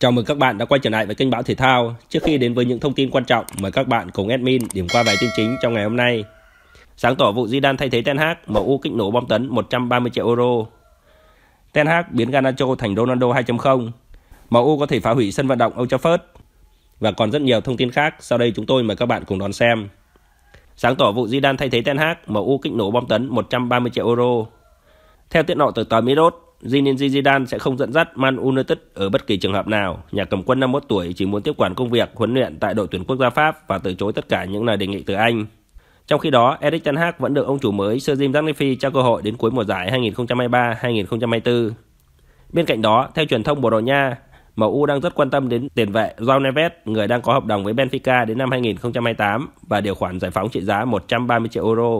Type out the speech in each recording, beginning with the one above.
Chào mừng các bạn đã quay trở lại với kênh Bão Thể Thao. Trước khi đến với những thông tin quan trọng, mời các bạn cùng admin điểm qua vài tin chính trong ngày hôm nay. Sáng tỏ vụ Zidane thay thế Ten Hag, MU kích nổ bom tấn 130 triệu euro. Ten Hag biến Garnacho thành Ronaldo 2.0. MU có thể phá hủy sân vận động Old Trafford. Và còn rất nhiều thông tin khác, sau đây chúng tôi mời các bạn cùng đón xem. Sáng tỏ vụ Zidane thay thế Ten Hag, MU kích nổ bom tấn 130 triệu euro. Theo tiết lộ từ tờ Mirror, Zinedine Zidane sẽ không dẫn dắt Man United ở bất kỳ trường hợp nào. Nhà cầm quân 51 tuổi chỉ muốn tiếp quản công việc huấn luyện tại đội tuyển quốc gia Pháp và từ chối tất cả những lời đề nghị từ Anh. Trong khi đó, Erik ten Hag vẫn được ông chủ mới Sir Jim Ratcliffe trao cơ hội đến cuối mùa giải 2023-2024. Bên cạnh đó, theo truyền thông Bồ Đào Nha, MU đang rất quan tâm đến tiền vệ João Neves, người đang có hợp đồng với Benfica đến năm 2028 và điều khoản giải phóng trị giá 130 triệu euro.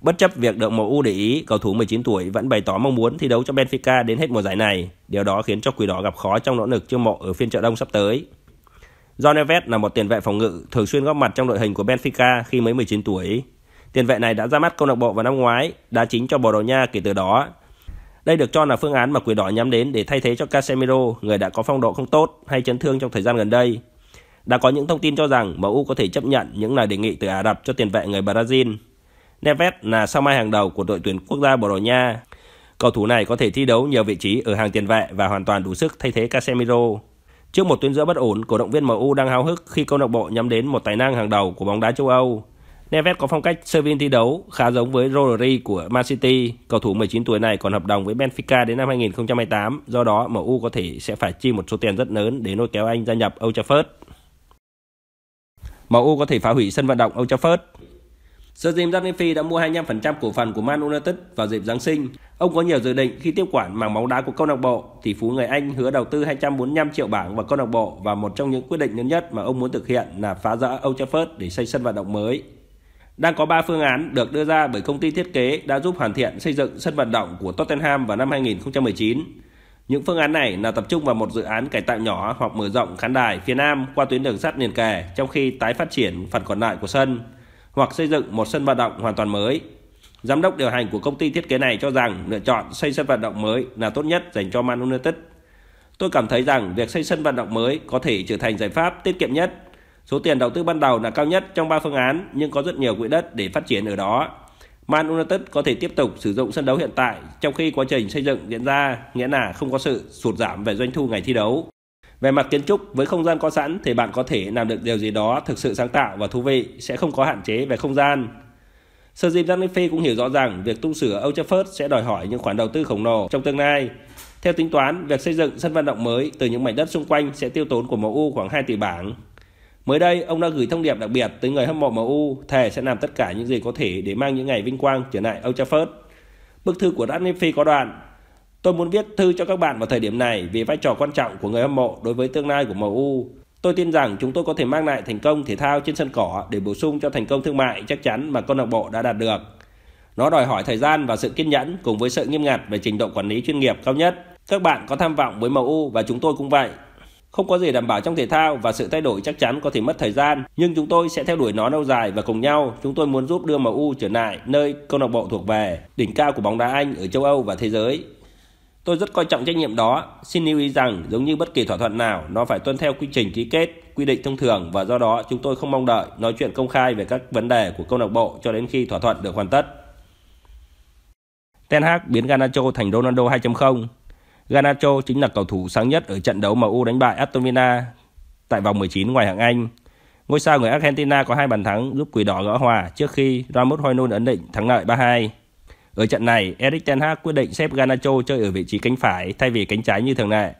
Bất chấp việc được MU để ý, cầu thủ 19 tuổi vẫn bày tỏ mong muốn thi đấu cho Benfica đến hết mùa giải này. Điều đó khiến cho Quỷ Đỏ gặp khó trong nỗ lực chiêu mộ ở phiên chợ đông sắp tới. John Neves là một tiền vệ phòng ngự thường xuyên góp mặt trong đội hình của Benfica khi mới 19 tuổi. Tiền vệ này đã ra mắt câu lạc bộ vào năm ngoái, đá chính cho Bồ Đào Nha kể từ đó. Đây được cho là phương án mà Quỷ Đỏ nhắm đến để thay thế cho Casemiro, người đã có phong độ không tốt hay chấn thương trong thời gian gần đây. Đã có những thông tin cho rằng MU có thể chấp nhận những lời đề nghị từ Ả Rập cho tiền vệ người Brazil Neves là sao mai hàng đầu của đội tuyển quốc gia Bồ Đào Nha. Cầu thủ này có thể thi đấu nhiều vị trí ở hàng tiền vệ và hoàn toàn đủ sức thay thế Casemiro. Trước một tuyến giữa bất ổn, cổ động viên MU đang háo hức khi câu lạc bộ nhắm đến một tài năng hàng đầu của bóng đá châu Âu. Neves có phong cách serving thi đấu khá giống với Rodri của Man City. Cầu thủ 19 tuổi này còn hợp đồng với Benfica đến năm 2028, do đó MU có thể sẽ phải chi một số tiền rất lớn để lôi kéo anh gia nhập Old Trafford. MU có thể phá hủy sân vận động Old Trafford. Sir Jim Ratliff đã mua 25% cổ phần của Man United vào dịp Giáng sinh. Ông có nhiều dự định khi tiếp quản mảng bóng đá của câu lạc bộ. Tỷ phú người Anh hứa đầu tư 245 triệu bảng vào câu lạc bộ và một trong những quyết định lớn nhất mà ông muốn thực hiện là phá rỡ Old Trafford để xây sân vận động mới. Đang có 3 phương án được đưa ra bởi công ty thiết kế đã giúp hoàn thiện xây dựng sân vận động của Tottenham vào năm 2019. Những phương án này là tập trung vào một dự án cải tạo nhỏ hoặc mở rộng khán đài phía nam qua tuyến đường sắt liền kề, trong khi tái phát triển phần còn lại của sân hoặc xây dựng một sân vận động hoàn toàn mới. Giám đốc điều hành của công ty thiết kế này cho rằng lựa chọn xây sân vận động mới là tốt nhất dành cho Man United. Tôi cảm thấy rằng việc xây sân vận động mới có thể trở thành giải pháp tiết kiệm nhất. Số tiền đầu tư ban đầu là cao nhất trong 3 phương án nhưng có rất nhiều quỹ đất để phát triển ở đó. Man United có thể tiếp tục sử dụng sân đấu hiện tại trong khi quá trình xây dựng diễn ra nghĩa là không có sự sụt giảm về doanh thu ngày thi đấu. Về mặt kiến trúc, với không gian có sẵn thì bạn có thể làm được điều gì đó thực sự sáng tạo và thú vị, sẽ không có hạn chế về không gian. Sir Jim Ratcliffe cũng hiểu rõ rằng việc tu sửa Old Trafford sẽ đòi hỏi những khoản đầu tư khổng lồ trong tương lai. Theo tính toán, việc xây dựng sân vận động mới từ những mảnh đất xung quanh sẽ tiêu tốn của MU khoảng 2 tỷ bảng. Mới đây, ông đã gửi thông điệp đặc biệt tới người hâm mộ MU, thề sẽ làm tất cả những gì có thể để mang những ngày vinh quang trở lại Old Trafford. Bức thư của Ratcliffe có đoạn Tôi muốn viết thư cho các bạn vào thời điểm này vì vai trò quan trọng của người hâm mộ đối với tương lai của MU. Tôi tin rằng chúng tôi có thể mang lại thành công thể thao trên sân cỏ để bổ sung cho thành công thương mại chắc chắn mà câu lạc bộ đã đạt được. Nó đòi hỏi thời gian và sự kiên nhẫn cùng với sự nghiêm ngặt về trình độ quản lý chuyên nghiệp cao nhất. Các bạn có tham vọng với MU và chúng tôi cũng vậy. Không có gì đảm bảo trong thể thao và sự thay đổi chắc chắn có thể mất thời gian, nhưng chúng tôi sẽ theo đuổi nó lâu dài và cùng nhau, chúng tôi muốn giúp đưa MU trở lại nơi câu lạc bộ thuộc về, đỉnh cao của bóng đá Anh ở châu Âu và thế giới. Tôi rất coi trọng trách nhiệm đó, xin lưu ý rằng giống như bất kỳ thỏa thuận nào, nó phải tuân theo quy trình ký kết, quy định thông thường và do đó chúng tôi không mong đợi nói chuyện công khai về các vấn đề của câu lạc bộ cho đến khi thỏa thuận được hoàn tất. Ten Hag biến Garnacho thành Ronaldo 2.0. Garnacho chính là cầu thủ sáng nhất ở trận đấu MU đánh bại Aston Villa tại vòng 19 ngoài hạng Anh. Ngôi sao người Argentina có hai bàn thắng giúp Quỷ Đỏ gỡ hòa trước khi Ramos Hojlund ấn định thắng lợi 3-2. Ở trận này, Erik Ten Hag quyết định xếp Garnacho chơi ở vị trí cánh phải thay vì cánh trái như thường lệ.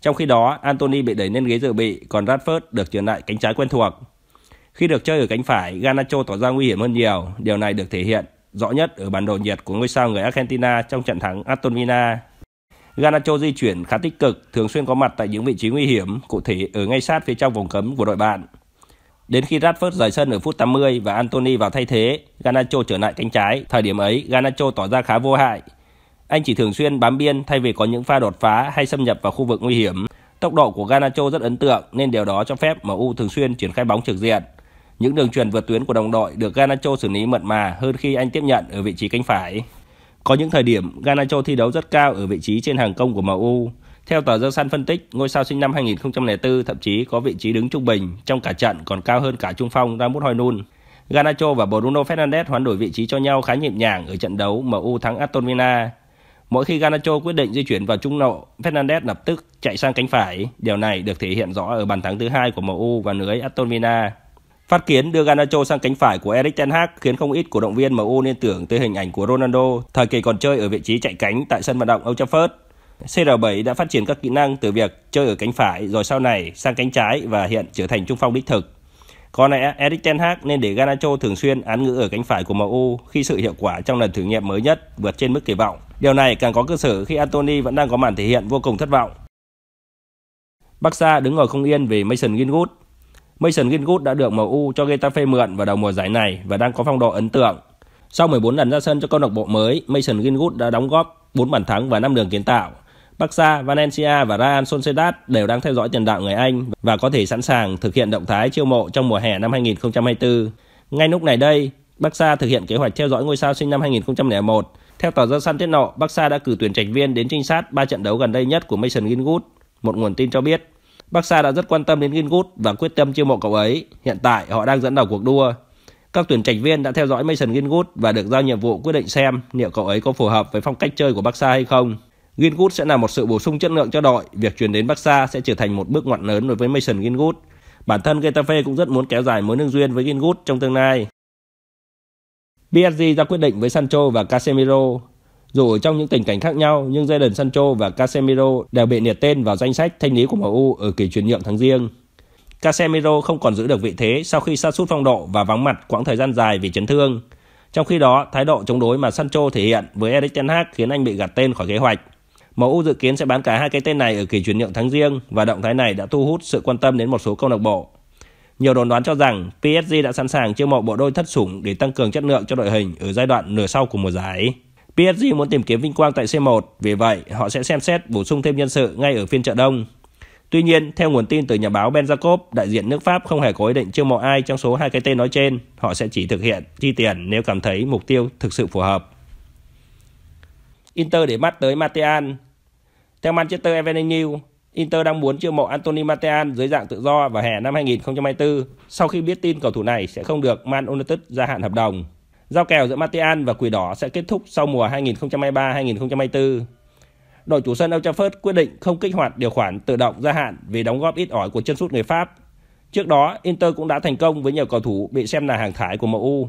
Trong khi đó, Anthony bị đẩy lên ghế dự bị, còn Radford được chuyển lại cánh trái quen thuộc. Khi được chơi ở cánh phải, Garnacho tỏ ra nguy hiểm hơn nhiều. Điều này được thể hiện rõ nhất ở bản đồ nhiệt của ngôi sao người Argentina trong trận thắng Aston Villa. Garnacho di chuyển khá tích cực, thường xuyên có mặt tại những vị trí nguy hiểm, cụ thể ở ngay sát phía trong vòng cấm của đội bạn. Đến khi Rashford rời sân ở phút 80 và Anthony vào thay thế, Ganacho trở lại cánh trái. Thời điểm ấy, Ganacho tỏ ra khá vô hại. Anh chỉ thường xuyên bám biên thay vì có những pha đột phá hay xâm nhập vào khu vực nguy hiểm. Tốc độ của Ganacho rất ấn tượng nên điều đó cho phép MU thường xuyên triển khai bóng trực diện. Những đường truyền vượt tuyến của đồng đội được Ganacho xử lý mượt mà hơn khi anh tiếp nhận ở vị trí cánh phải. Có những thời điểm Ganacho thi đấu rất cao ở vị trí trên hàng công của MU. Theo tờ The Sun phân tích, ngôi sao sinh năm 2004 thậm chí có vị trí đứng trung bình trong cả trận còn cao hơn cả trung phong Ramos Hojlund. Garnacho và Bruno Fernandes hoán đổi vị trí cho nhau khá nhịp nhàng ở trận đấu MU thắng Aston Villa. Mỗi khi Garnacho quyết định di chuyển vào trung lộ, Fernandes lập tức chạy sang cánh phải. Điều này được thể hiện rõ ở bàn thắng thứ hai của MU và lưới Aston Villa. Phát kiến đưa Garnacho sang cánh phải của Erik ten Hag khiến không ít cổ động viên MU liên tưởng tới hình ảnh của Ronaldo thời kỳ còn chơi ở vị trí chạy cánh tại sân vận động Old Trafford. CR7 đã phát triển các kỹ năng từ việc chơi ở cánh phải rồi sau này sang cánh trái và hiện trở thành trung phong đích thực. Có lẽ eric Ten Hag nên để Garnacho thường xuyên án ngữ ở cánh phải của MU khi sự hiệu quả trong lần thử nghiệm mới nhất vượt trên mức kỳ vọng. Điều này càng có cơ sở khi Anthony vẫn đang có màn thể hiện vô cùng thất vọng. Barca đứng ngồi không yên vì Mason Greenwood. Mason Greenwood đã được MU cho Getafe mượn vào đầu mùa giải này và đang có phong độ ấn tượng. Sau 14 lần ra sân cho câu lạc bộ mới, Mason Greenwood đã đóng góp 4 bàn thắng và 5 đường kiến tạo. Barca, Valencia và Real Sociedad đều đang theo dõi tiền đạo người Anh và có thể sẵn sàng thực hiện động thái chiêu mộ trong mùa hè năm 2024. Ngay lúc này đây, Barca thực hiện kế hoạch theo dõi ngôi sao sinh năm 2001. Theo tờ The Sun tiết lộ, Barca đã cử tuyển trạch viên đến trinh sát ba trận đấu gần đây nhất của Mason Greenwood, một nguồn tin cho biết. Barca đã rất quan tâm đến Greenwood và quyết tâm chiêu mộ cậu ấy. Hiện tại, họ đang dẫn đầu cuộc đua. Các tuyển trạch viên đã theo dõi Mason Greenwood và được giao nhiệm vụ quyết định xem liệu cậu ấy có phù hợp với phong cách chơi của Barca hay không. Greenwood sẽ là một sự bổ sung chất lượng cho đội, việc chuyển đến Barca sẽ trở thành một bước ngoặt lớn đối với Mason Greenwood. Bản thân Getafe cũng rất muốn kéo dài mối lương duyên với Greenwood trong tương lai. PSG ra quyết định với Sancho và Casemiro. Dù ở trong những tình cảnh khác nhau, nhưng gia đình Sancho và Casemiro đều bị liệt tên vào danh sách thanh lý của MU ở kỳ chuyển nhượng tháng riêng. Casemiro không còn giữ được vị thế sau khi sa sút phong độ và vắng mặt quãng thời gian dài vì chấn thương. Trong khi đó, thái độ chống đối mà Sancho thể hiện với Erik Ten Hag khiến anh bị gạt tên khỏi kế hoạch. MU dự kiến sẽ bán cả hai cái tên này ở kỳ chuyển nhượng tháng riêng và động thái này đã thu hút sự quan tâm đến một số câu lạc bộ. Nhiều đồn đoán cho rằng PSG đã sẵn sàng chiêu mộ bộ đôi thất sủng để tăng cường chất lượng cho đội hình ở giai đoạn nửa sau của mùa giải. PSG muốn tìm kiếm vinh quang tại C1, vì vậy họ sẽ xem xét bổ sung thêm nhân sự ngay ở phiên chợ đông. Tuy nhiên, theo nguồn tin từ nhà báo Ben Jacob, đại diện nước Pháp không hề có ý định chiêu mộ ai trong số hai cái tên nói trên. Họ sẽ chỉ thực hiện chi tiền nếu cảm thấy mục tiêu thực sự phù hợp. Inter để mắt tới Matean. Theo Manchester Evening News, Inter đang muốn chiêu mộ Anthony Matean dưới dạng tự do vào hè năm 2024 sau khi biết tin cầu thủ này sẽ không được Man United gia hạn hợp đồng. Giao kèo giữa Matean và Quỷ Đỏ sẽ kết thúc sau mùa 2023-2024. Đội chủ sân Old Trafford quyết định không kích hoạt điều khoản tự động gia hạn vì đóng góp ít ỏi của chân sút người Pháp. Trước đó, Inter cũng đã thành công với nhiều cầu thủ bị xem là hàng thải của MU.